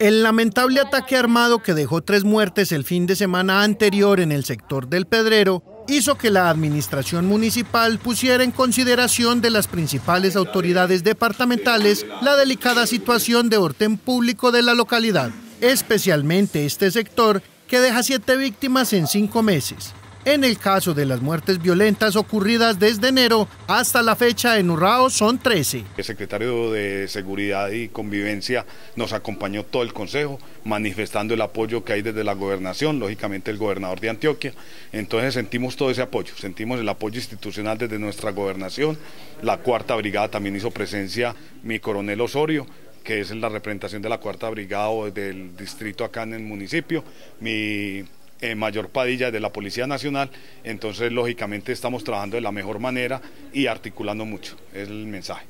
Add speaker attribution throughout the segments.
Speaker 1: El lamentable ataque armado que dejó tres muertes el fin de semana anterior en el sector del Pedrero hizo que la administración municipal pusiera en consideración de las principales autoridades departamentales la delicada situación de orden público de la localidad, especialmente este sector que deja siete víctimas en cinco meses. En el caso de las muertes violentas ocurridas desde enero hasta la fecha en Urrao son 13.
Speaker 2: El secretario de Seguridad y Convivencia nos acompañó todo el Consejo manifestando el apoyo que hay desde la gobernación, lógicamente el gobernador de Antioquia. Entonces sentimos todo ese apoyo, sentimos el apoyo institucional desde nuestra gobernación. La cuarta brigada también hizo presencia mi coronel Osorio, que es la representación de la cuarta brigada del distrito acá en el municipio, mi eh, mayor Padilla de la Policía Nacional, entonces lógicamente estamos trabajando de la mejor manera y articulando mucho, es el mensaje.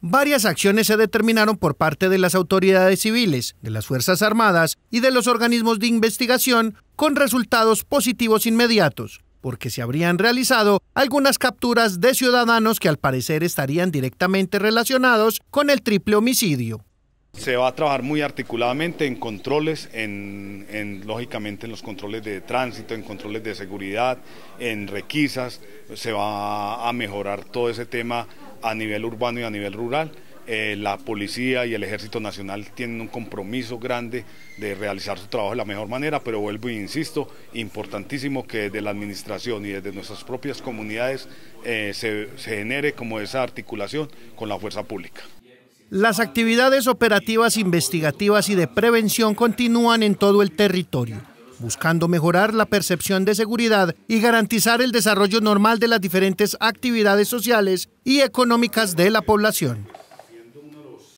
Speaker 1: Varias acciones se determinaron por parte de las autoridades civiles, de las Fuerzas Armadas y de los organismos de investigación con resultados positivos inmediatos, porque se habrían realizado algunas capturas de ciudadanos que al parecer estarían directamente relacionados con el triple homicidio.
Speaker 2: Se va a trabajar muy articuladamente en controles, en, lógicamente en los controles de tránsito, en controles de seguridad, en requisas, se va a mejorar todo ese tema a nivel urbano y a nivel rural. Eh, la policía y el ejército nacional tienen un compromiso grande de realizar su trabajo de la mejor manera, pero vuelvo e insisto, importantísimo que desde la administración y desde nuestras propias comunidades eh, se genere como esa articulación con la fuerza pública.
Speaker 1: Las actividades operativas, investigativas y de prevención continúan en todo el territorio, buscando mejorar la percepción de seguridad y garantizar el desarrollo normal de las diferentes actividades sociales y económicas de la población.